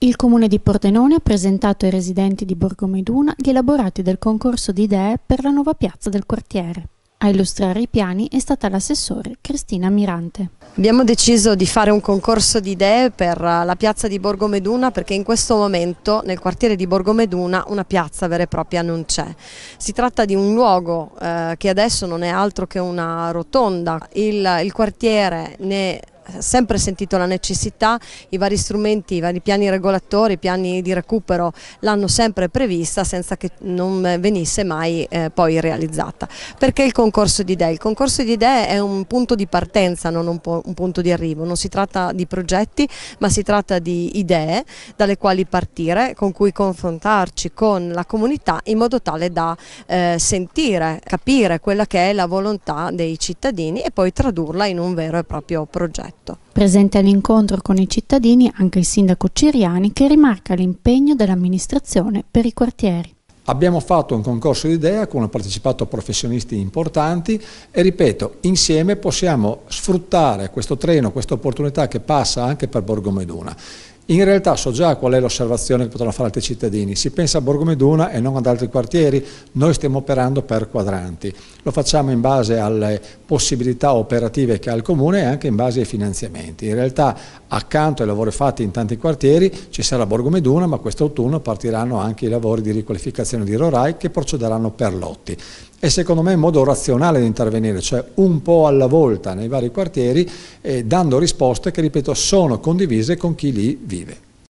Il Comune di Pordenone ha presentato ai residenti di Borgomeduna gli elaborati del concorso di idee per la nuova piazza del quartiere. A illustrare i piani è stata l'assessore Cristina Mirante. Abbiamo deciso di fare un concorso di idee per la piazza di Borgomeduna perché in questo momento nel quartiere di Borgomeduna una piazza vera e propria non c'è. Si tratta di un luogo eh, che adesso non è altro che una rotonda. Il, il quartiere ne sempre sentito la necessità, i vari strumenti, i vari piani regolatori, i piani di recupero l'hanno sempre prevista senza che non venisse mai eh, poi realizzata. Perché il concorso di idee? Il concorso di idee è un punto di partenza, non un, un punto di arrivo, non si tratta di progetti ma si tratta di idee dalle quali partire, con cui confrontarci con la comunità in modo tale da eh, sentire, capire quella che è la volontà dei cittadini e poi tradurla in un vero e proprio progetto. 18. Presente all'incontro con i cittadini anche il sindaco Ciriani che rimarca l'impegno dell'amministrazione per i quartieri. Abbiamo fatto un concorso di idea con hanno partecipato professionisti importanti e ripeto, insieme possiamo sfruttare questo treno, questa opportunità che passa anche per Borgomeduna. In realtà so già qual è l'osservazione che potranno fare altri cittadini. Si pensa a Borgo Meduna e non ad altri quartieri, noi stiamo operando per quadranti. Lo facciamo in base alle possibilità operative che ha il Comune e anche in base ai finanziamenti. In realtà accanto ai lavori fatti in tanti quartieri ci sarà Borgo Meduna, ma quest'autunno partiranno anche i lavori di riqualificazione di Rorai che procederanno per lotti e secondo me è un modo razionale di intervenire, cioè un po' alla volta nei vari quartieri, eh, dando risposte che, ripeto, sono condivise con chi lì vive.